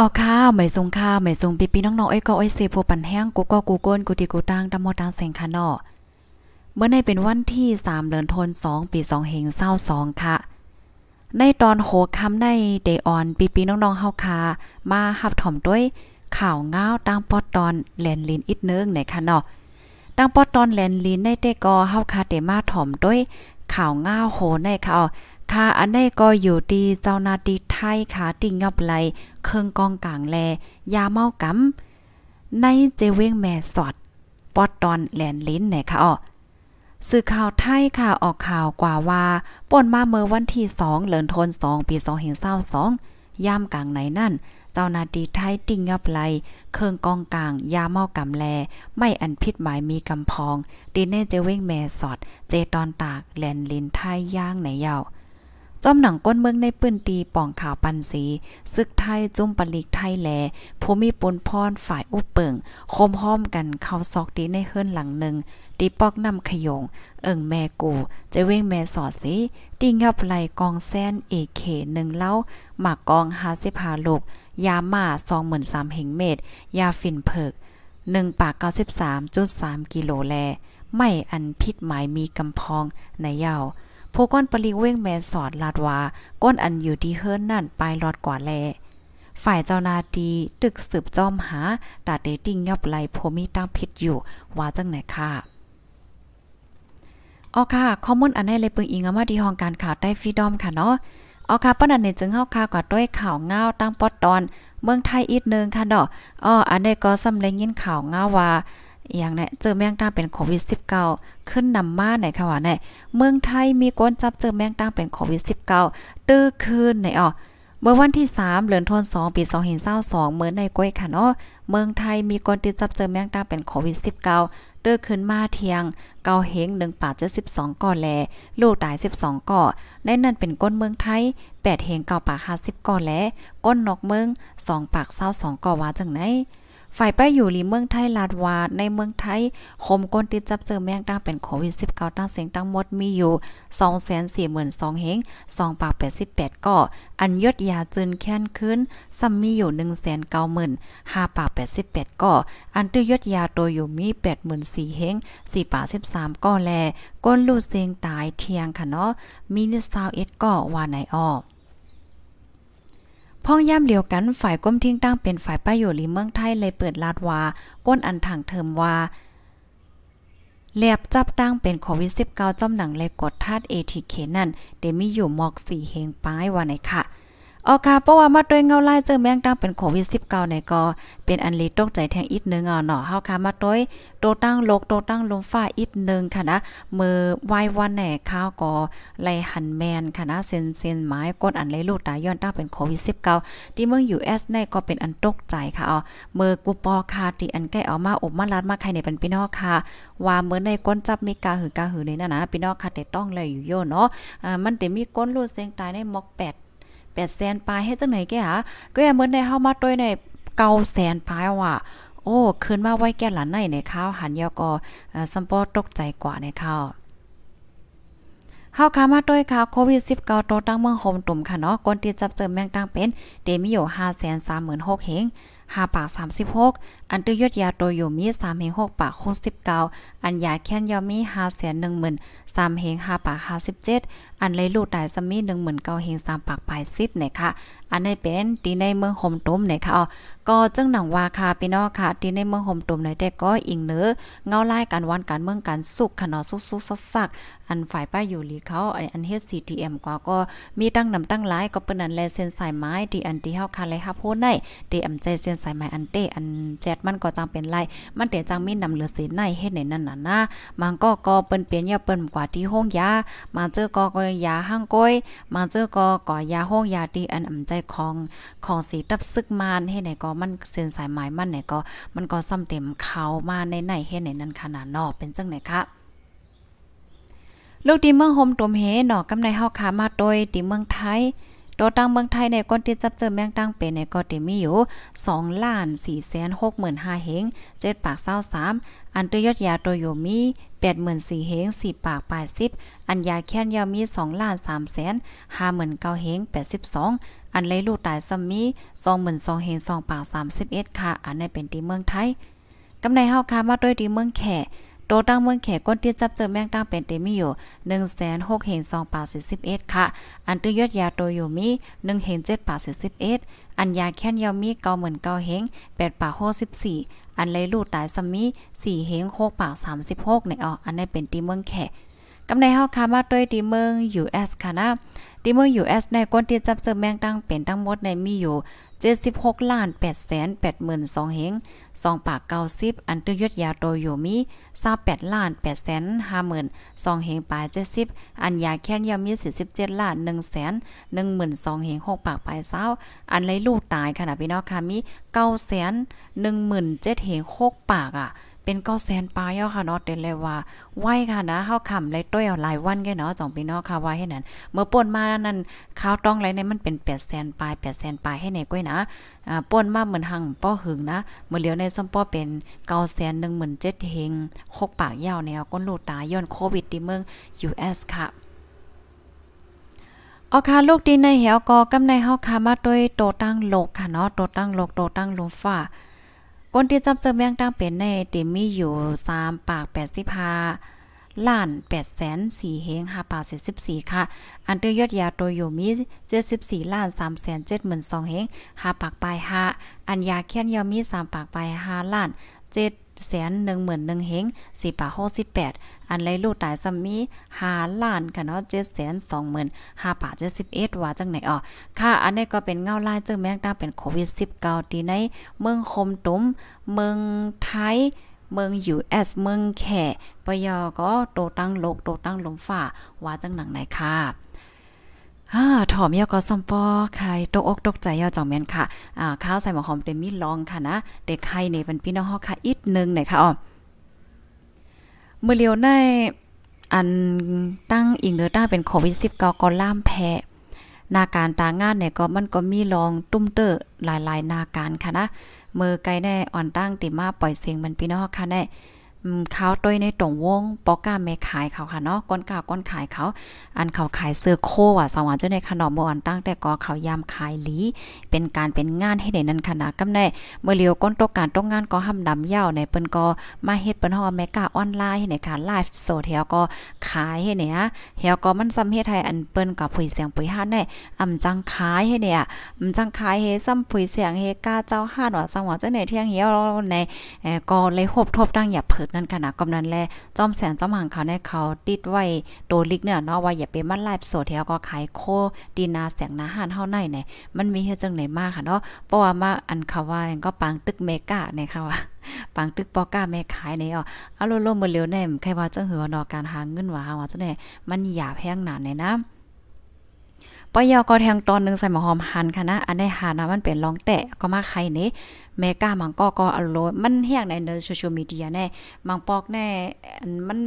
อกขคาวหมายทรงคาวหมายทรงปีปีน้องๆไอ้ก็ไอ้เซโพปันแห้งกูก็กูก้นกูตีกูตั้งตะมอตังเสงค่ะนอเมื่อในเป็นวันที่3เดือนธันวาคมปี2เฮงเศร้าสองค่ะ ในตอนโหคำในเดออนปีปีน้องๆเฮาคา มาหับถ่อมด้วยข่าวง้าวตั้งปอตอนแลนลินอีกนึงในค่ะนอตั้งปอตอนแลนลินในเตกอเฮาคาเตมาถ่อมด้วยข่าวง้าวโหในค่ะค่ะอันนี้ก็อยู่ดีเจ้านาดีไทยค่ะติ่งยอบไหลเครื่องกองกลางแล ยาเมากำในเจเวงแม่สอดปอดตอนแหลนลิ้นไหนคะอ๋อสื่อข่าวไทยค่ะออกข่าวกว่าว่าป่นมาเมื่อวันที่2เหลือนทนงปี2522ย่ามกลางไหนนั่น เจ้านาดีไทยติ่งยับไหลเครื่องกองกลางยาเมากำแล ไม่อันพิษหมายมีกำพองดีเน่เจเว้งแม่สอด เจตอนตากแลนลินไทยย่างไหนเยาวจอมหนังก้นเมืองในปืนตีป่องขาวปันสีซึกไทยจุ่มปลีกไทยแล ภูมิปนพรฝ่ายอุปเปิงคมห้อมกันเข้าซอกตีในเฮือนหลังหนึ่งตีปอกนำขยง เอิงแม่กูจะเว้งแม่สอดสีตีงับไหลกองแซนเอเคหนึ่งเล่าหมากกองฮาสิพาลูกยาหมาซองหมือนสามเหงเมตร ยาฝิ่นเพิกหนึ่งปากเก้าสิบสามจุดสามกิโลแลไม่อันพิษหมายมีกำพองในเยาาผู้ก้อนปรีเว้งแมนสอดลาดวา ก้อนอันอยู่ดีเฮิรนนั่นไปลอดกว่าแล ฝ่ายเจ้านาดี ตึกสืบจอมหาตาเตติ้งยอบไหลโพมีตั้งพิดอยู่ว่าจังไหนค่ะอ๋อค่ะข้อมูลอันนี้เลยเปึงอิงมาที่ห้องการข่าวใต้ฟีดอมค่ะเนาะอ๋อค่ะป้านันในจึงเข้าข่าวกับด้วยข่าวเงาตั้งปอดตอน เมืองไทยอีกนึงค่ะเนาะอ๋ออันนี้ก็สำเร็จยินข่าวเงาว่าอย่างเนี่ยเจอแมงตั้งเป็นโควิด -19 ขึ้นนำมาในค่ะว่าในเมืองไทยมีก้นจับเจอแมงตั้งเป็นโควิด -19 ตื้อขึ้นในอ๋อเมื่อวันที่3เดือนธันวาคมปี2022เหมือนในก้อยค่ะเนาะเมืองไทยมีคนติดจับเจอแมงตาเป็นโควิด -19 เตื้อขึ้นมาเทียงเกาเฮง1ป่า72ก่อแลลูกตาย12 ก่อในนั้นเป็นก้นเมืองไทย 8เฮงเกาปา50ก่อแลก้นนอกเมือง 2 ปาก22ก่อว่าจังไหนฝ่ายไปอยู่ลีเมืองไทยลาดวาดในเมืองไทย คมก้นติดจับเจอแมงตั้งเป็นโควิด -19 ตั้งเสียงตั้งหมดมีอยู่ 2 4 2 0 0 2เฮง2ปาก88ก่ออันยดยาจืนแค้นขึ้นซ้ำมีอยู่ 1,90,000ปาก88ก่ออันตื้อยดยาตัวอยู่มี 8 4 0 0เฮง4ปาก13ก่อแลก้นลูเสียงตายเทียงค่ะเนาะมีนิสาวเอ็ดก่อว่าไหนออพ้องย่ำเดียวกัน ฝ่ายก้มทิ้งตั้งเป็นฝ่ายป้ายอยู่ลีเมืองไทย เลยเปิดลาดวา ก้นอันถังเทิมว่าเลียบจับตั้งเป็นโควิด -19 จ้อมหนังเลยกดทาอท ATK นั่น เดมีอยู่หมอก4เฮงป้ายวาไหนค่ะออค่ะเพราะว่ามาตวยเงาไล่เจอแมงดางเป็นโควิด19ในก็ เป็นอันลีตกใจแทงอีกนึงอ่ะเนาะเฮาค่ะมาตวยโตตั้งโลกโตตั้งลมฟ้าอีกนึงค่ะนะมือว้วันแหน่ข้าวก็ไล่หันแมนค่ะนะเซ็นเซนหมายกดอันไล่ลูกตายย้อนตั้งเป็นโควิด19ที่เมืองยูอสในก็เป็นอันตกใจค่ะอ๋อมือกูปอค่ะที่อันใกล้เอามาอบมาลัดมาใครในเป็นพี่น้องค่ะ ว่าเมื่อในก้นจับมีกาหือกาหือในนั่นนะ พี่น้องค่ะแต่ต้องเลยอยู่โยเนาะอ่ามันแต่มีก้นลูดเสียงตายในมอก8แปดแสนปลายเฮ็ดจังไหนแกฮะก็แอมเหมือนในเฮามาต้วยในเก้าแสนปลายว่ะ โอ้คืนมาไว้แก่หลานในในข้าวหันยอกอสัมปอตกใจกว่าในข้าวเฮาคามาด้วยค่ะโควิด -19 ตัวตั้งเมืองโฮมตุ่มค่ะเนาะก่นที่จบเจอแมงตั้งเป็น เดมิโย536,000เฮง5าปากสามสิบหก อันตื้อยอดยาโตโยมีสามเหงหกปาก69สิบเก้าอันยาแค้นยอมี5าแสนหนึ่งหมื่นสามเหง5าปาก57าสิบเจ็ดอันเลยลูกตายสมีหนึ่งหมื่นเก้าเหงสามปากปลายสิบเนี่ยค่ะ อันในเป็นตีในเมืองโฮมตุ้มเนี่ยค่ะอ๋อก็จังหนังว่าค่ะพี่น้องค่ะ ที่ในเมืองห่มตุ่มในแต่ก็อิงเนื้อ เงาไล่การวันการเมืองการสุขขนอสุกสุกสักอันฝ่ายป้าอยู่หลีเขาอันเฮ็ดซอ็มกว่าก็มีตั้งนำตั้งหลายก็เปิ้นนั้นแลเส้นสายไม้ที่อันที่เฮาคันเลยฮับโพดได้ที่อำใจเส้นสายไม้อันเตอันแจดมันก็จังเป็นไร มันเตจังมีนำเหลือเส้นในเฮ็ดในนั่นน่ะนะมันก็ก็เปิ้นเปลี่ยนยาเปิ้นกว่าที่ห้องยา มาเจอก็ก็ยาห้างก้อย มาเจอก็ก็ยาห้องยาที่อันอำใจของของสีตับซึกมานเฮ็ดในก็มันเส้นสายไม้มันเนี่ยก็มันก็ซ่อมเต็มเขามาในไหนเฮ็ดในนั้นขนาดนอกเป็นจังไหนคะ ลูกดีเมืองโฮมตมเฮหนอกำในเฮาขามาโดยดีเมืองไทยตัวตั้งเมืองไทยในก้นที่จับเจอแมงตั้งเป็นในก็ติมีอยู่2ล้าน4แสน6หมื่น5เฮง7ปากเ้า3อันตัวยอดยาตัวอยู่มี 84,000เฮง4ปาก80อันยาแค้นยาวมี2ล้าน3แสน59,000เฮง82อันเลยลูกตายซมีสองหมื่นสองเฮนสองป่าสามสิบเอ็ดค่ะ อันในเป็นตีเมืองไทยกำในหฮาค้ามาด้วยตีเมืองแขกโตตั้งเมืองแขกก้นเตี้ยจับเจอแมงตั้งเป็นเตมีอยู่หนึ่งแสนหกเห็นสองป่าสี่สิบเอ็ดค่ะ อันตื้อยอดยาโตอยู่มีหนึ่งเห็นเจ็ดป่าสี่สิบเอ็ดอันยาแค้นยาวมีเก้าหมื่นเก้าเฮงแปดป่าหกสิบสี่อันเลยลูดตายซมีสี่เฮงหกป่าสามสิบหกในอออันนี้เป็นตีเมืองแขกกำในหฮาค้ามาด้วยตีเมืองยูเอสค่ะนะที่เมื่อสในก้นที่จับเจอแมงตั้งเป็นทั้งหมดในมีอยู่76ล้าน8แสน8หมื่น2เฮง2ปาก90อันตืยุดยาโตอยู่มี28ล้าน8แสน5หมื่น2เฮงปลาย70อันยาแค้นยามี47ล้าน1แสน1หมื่น2เฮง6ปากปลายเศร้าอันไรลูกตายขนาดพี่น้องค่ะมี9แสน1หมื่นดเฮง6ปากอ่ะเป็นเก็าแสนปลายเอาค่ะเนาะเต็นเลยว่าไหวค่ะนะเฮาค่ำเลยต้วยเอาหลายวันแก่เนาะจ่องพี่น้องค่ะว่าให้นั้นเมื่อป่นมานั้นข้าวต้องไรเนี่ยมันเป็น8แสนปลาย8แสนปลายให้ในก้อยนะอ่าป่นมาเหมือนหังป้อหึงนะเมื่อเหลียวในซ้มป้อเป็นเก้าแสน17,000เฮงคกปากยาวแนวก้นโลตาย้อนโควิดที่เมืองยูเอสค่ะอาคาลูกดีในเหวกอกำในเฮาคามาด้วยโตตั้งโลกค่ะเนาะโตตั้งโลกโตตั้งลมฟ้าก้นที่จับเจอแมงตั้งเป็นในเดมมีอยู่3ปาก85ล้าน8แสน4เฮง5ปาก44ค่ะ อันเตยยอดยาตัวอยู่มี74ล้าน3แสน72,000เฮง5ปากปลาย5อันยาเคียนยามี 3 ปากปลาย5ล้าน7แสนหนึ่งหมื่นหนึ่งเฮงสี่ป่าหกสิบแปดอันไรลูกตายสมีหาล้านค่ะเนาะเจ็ดแสนสองหมื่นห้าป่าเจ็ดสิบเอ็ดว่าจังไหนอ๋อค่ะอันนี้ก็เป็นเงาลายเจ้าแมกดาเป็นโควิดสิบเก้าตีในเมืองคมตุ้มเมืองไทยเมืองอยู่เอส เมืองแขปยอก็โตตั้งโลกโตตั้งลมฝ่าว่าจังหนังไหนค่ะอ่า ถอมยวกอซัมปอใครตกอกตกใจยอจ่องแม่นค่ะ อ่า ข้าว ใส่หมอหอมเต็มมี ลอง ค่ะ นะ เด็กไข่ในเป็นพี่น้องฮอค่ะ อีก นึงหน่อยค่ะอ๋อเมื่อเลียวในอันตั้งอิงเดอร์ต้าเป็นโควิด19ก็ล่าม แพ้นาการตางาน เนี่ย ก็มันก็ มีลองตุ้มเตอร์หลายๆนาการค่ะนะมือไกลแน่อ่อนตั้งติมาปล่อยเสียงมันพี่น้องค่ะแน่เขาต้อยในตรงวงปอก้าเมขายเขาค่ะเนาะก้นก้าก้นขายเขาอันเขาขายเสื้อโคอ่ะสว่างเจ้าในขนมบอนตั้งแต่กอเขายามขายหลีเป็นการเป็นงานให้เ่นนั้นขนาดกำได้เมื่อเลียว ก้นตกการต้องงาน ก็ห้ำดำยาว ในเปิ้นก็มาเฮ็ดเปิ้นฮอเมกาออนไลน์ให้ในค่ะไลฟ์โซเทีวก็ขายให้เนี่ยเฮียก็มันสำเฮ็ดให้อันเปิ้นกับผุยเสียงผุยฮานได้อำจังขายให้เนี่ยอำจังขายเฮซ้ำผุยเสียงเฮกาเจ้าฮาดว่าสว่างเจ้าในเที่ยงเฮียในก็เลยหบทบตั้งอย่าเผิดนั่นขนาดกำนันแลจอมแสนจอมหางเขาในเขาติดไว้โตลิกเนี่ยเนาะว่าอย่าไปมันไลฟ์สดแถวก็ขายโคดีนาแสงนาหานเฮาในเนี่ยมันมีเฮ็ดจังไหนมากค่ะเนาะเพราะว่ามาอันเขาว่าก็ปังตึกเมกาเนี่ยค่ะว่าปังตึกปอก้าแม่ขายในอ่ออารมณ์มือเร็วแน่ใครว่าจังหือเนาะการหาเงินว่าว่าจังไหนมันหยาบแพงหนาในนะปยอก็แทงตอนหนึ่งใส่หมอหอมหันค่ะนะ อันได้หานะมันเป็นรองแตะก็มาใครเนเมกามังก็ก็อาลมณ์มันเฮียงในเดโซเชียลมีเดียแน่มังปอกแน่มัน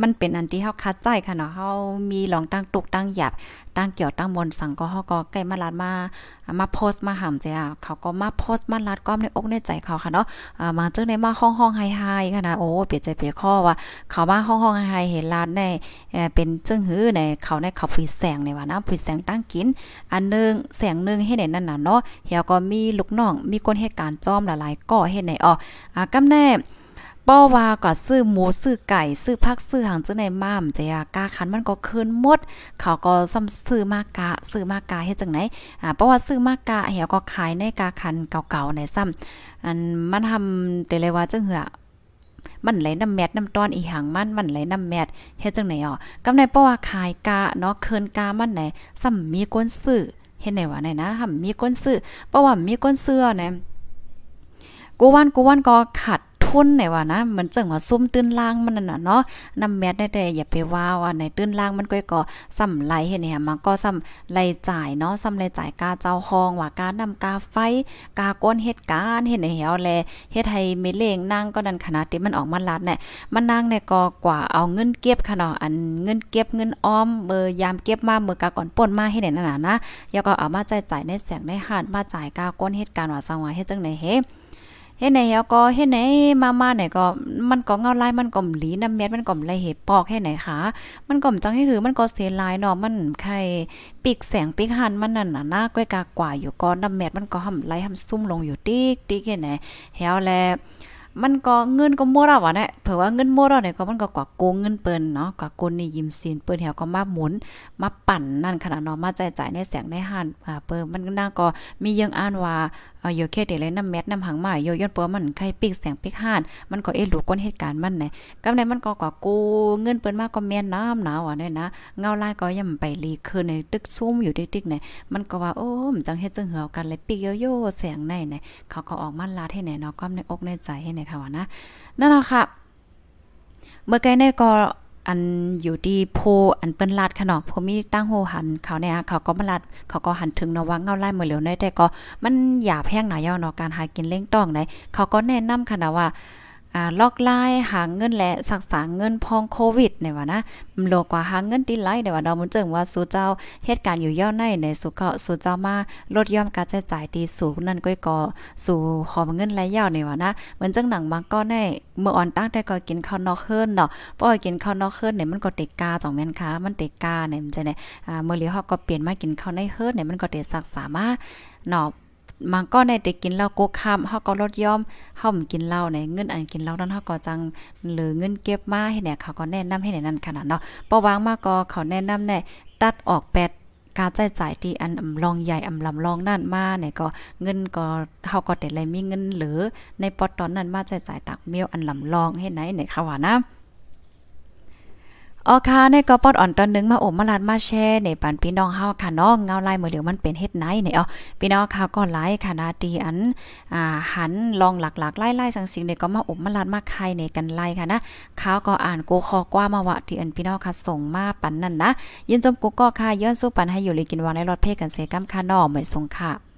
มันเป็นอันที่เฮาคัดใจค่ะเนาะเฮามีลองตั้งตุกตั้งหยับตั้งเกี่ยวตั้งมนสังก็เฮาก็ใกล้มาลัดมามาโพสต์มาหำเจ้าเขาก็มาโพสต์มาลัดก้อมในอกในใจเขาค่ะเนาะมาเจอในมาห้องห้องไฮๆค่ะนะโอ้เปลี่ยนใจเปลี่ยนข้อว่า เขามาห้องห้องไฮเห็นลัดในเป็นจึงหื้อในเขาในเขาผีแสงในว่านะผีแสงตั้งกิน อันนึงแสงนึงให้ไนนั่นน่ะเนาะเฮาก็มีลูกน้องมีคนเหตุการณ์จอมหลายๆก่อเฮ็ดไนอ๋อกำแน่ป้อว่าก็ซื้อหมูซื้อไก่ ซื้อผักซื้อหางจ้งในม่ามจะยากาคันมันก็คืนหมด เขาก็ซ้ำซื้อมากะซื้อมากะเฮ็ดจังไหนอ่าเพราะว่าซื้อมากะเหี่ยวก็ขายในกาคันเก่าๆในซ้ำอันมันทำแต่เลยว่าจังเหือมันไหลน้ำแมดน้ำตอนอีหังมันมันไหลน้ำแมดเฮ็ดจังไหนอ๋อกำในป้ะว่าขายกะเนาะเคินกามันไหนซ้ำมีก้นซื้อเฮ็ดไหนวะไหนนะหำมีก้นซื้อเพราะว่ามีก้นเสื้อนะกูวันกูวันก็ขัดทุนไหนวะนะมันจังว่าซุ่มตื้นล่างมันน่ะเนาะนำแมดได้แต่อย่าไปว่าว่าในตื้นล่างมันก็ก็สำไหลเห็นไหม่ยมันก็สำไหลจ่ายเนาะสำไหลจ่ายกาเจ้าห้องว่าการนำกาไฟกาก้นเหตุการณ์เห็นในเหี่ยวแลเฮ็ดให้เมเลงนางก็ดันขนาดที่มันออกมาลัดเนี่ยมันนางเนี่ยก็กว่าเอาเงินเก็บข่ะเนาะอันเงินเก็บเงินออมเมื่อยามเก็บมาเมื่อกาก่อนป่นมาให้เนี่ยน่นน่ะนะแล้วก็เอามาจ่ายจ่ายในแสงในหาดมาจ่ายกาก้นเหตุการณ์ว่าสังว่าเฮ็ดจังไหนเฮ้เฮ็ดไหนเฮาก็เฮ็ดไหนมามาไหนก็มันก็เงาลายมันก็มหลีน้ำเม็ดมันก็มไรเห็ดปอกเฮ็ดไหนคะมันก็มจังให้ถือมันก็เสลายเนาะมันไข่ปีกแสงปีกหันมันนั่นน่ะหน้าก้อยกากว่าอยู่ก็น้ำเม็ดมันก็ห่ำไหลห่ำซุ่มลงอยู่ติ๊กติ๊กเฮ็ดไหนเฮาแลมันก็เงินก็มัวเราอ่ะนี่ยเผื่อว่าเงินมัวเราเนี่ยก็มันก็กว่าโกงเงินเปิ้นเนาะกว่าโกนนี่ยิ้มซีนเปิ้นเหวก็มาหมุน มาปั่นนั่นขนาดเนาะมาจ่ายจ่ายในแสงในหานอ่าเปิ้นมันน่าก็มียังอ่านว่าเออโยเคเดเลยน้ำแมทน้ำหังม่โยย้อนเปิ้มันใครปิกแสงปิกห่าน มันก็เอ๊ะหลูก้นเหตุการณ์มันไหนกำไดมันก็กว่าโกงเงินเปิ้นมากก็แม่นน้ำหนาวอ่ะเนี่ยนะ เงาลายก็ย่ำไปลีคืนในตึกซุ่มอยู่ติ๊กๆเนี่ยมันก็ว่าโอ้มจังเฮ็ดจังเหือกันเลยปิกโยโย่แสงในเนี่ยเขาก็ออกมาลาดให้ไหนเนาะความในอกในใจให้ในีาวคนะนั่นแหละค่ะ เมื่อไกลในก็ อันอยู่ที่โพอันเปิ้นลาดขนากพมีตั้งโหหัน เขาเนี่ยเขาก็มาลาดเขาก็หันถึงเนาะว่าเงาไล่มือเหลียวได้แต่ก็ มันหยาบแห้งหน่อยเนาะการหากินเล่งต้องไหนเขาก็แนะนำขนะนะว่าลอกไล่หาเงินและสักษาเงินพองโควิดในว่านะมันโลกว่าหาเงินติไล่ในว่าเรามันเจิงว่าสู่เจ้าเหตุ การณ์อยู่ย่อในในสุขสู่เจ้ามาลดย่อมการใช้จ่ายตีสูงนั่นก้อยก็สู่หอมเงินไละยาวในว่านะมันเจังหนังบางก็ในเมื่ออ่อนตั้งแต่ก็กินข้าวนอกเฮิรนเนาะปอกินข้าวนอกเฮิรนเนี่ยมันก็เตกาจ่องแม่นค่ะมันเตกาเนี่ยมันจะเนี่ยเมื่อเลี้ยฮอกก็เปลี่ยนมากินข้าวในเฮิรนเนี่ยมันก็เตสักสามารถเนาะมันก็ในเด็กกินเหล้าโกคามเฮาก็ลดย่อมเฮามกินเหล้าในเงินอันกินเหล้านั้นเฮาก็จังหรือเงินเก็บมาให้เนี่ยเขาก็แนะนำให้ในนั้นขนาดเนาะปะวางมาก็เขาแนะนำแน่ตัดออกแปดการจ่ายจ่ายที่อันอํลองใหญ่อำลำลองนั่นมาเนี่ยก็เงินก็เฮาก็แต่เลยมีเงินเหลือในปอตอนนั้นมาจ่ายจ่ายตักเมียวอันลำลองให้ไหนเนค่ะว่านะอ๋อค่ะเนก็ปอดอ่อนตอนนึงมาอบมาลาดมาแช่ในปันพี่น้องเฮาค่ะน้องเงาลายมือเหลียวมันเป็นเฮ็ดไหนเนี่ยอ๋อพี่น้องค่ะก็ไล่ค่ะนาดีอันอ่าหันลองหลักๆไล่ๆสังสิ่งเนี่ยก็มาอบมาลาดมาใครในกันไล่ค่ะนะเขาก็อ่านกูคอกว่ามาวะที่อันพี่น้องค่ะส่งมาปันนั่นนะ ยินจมกูก็ค่ะย้อนสู้ปันให้อยู่เลยกินวางในรถเพ่กันเซกัมค่ะน้องไม่ส่งค่ะ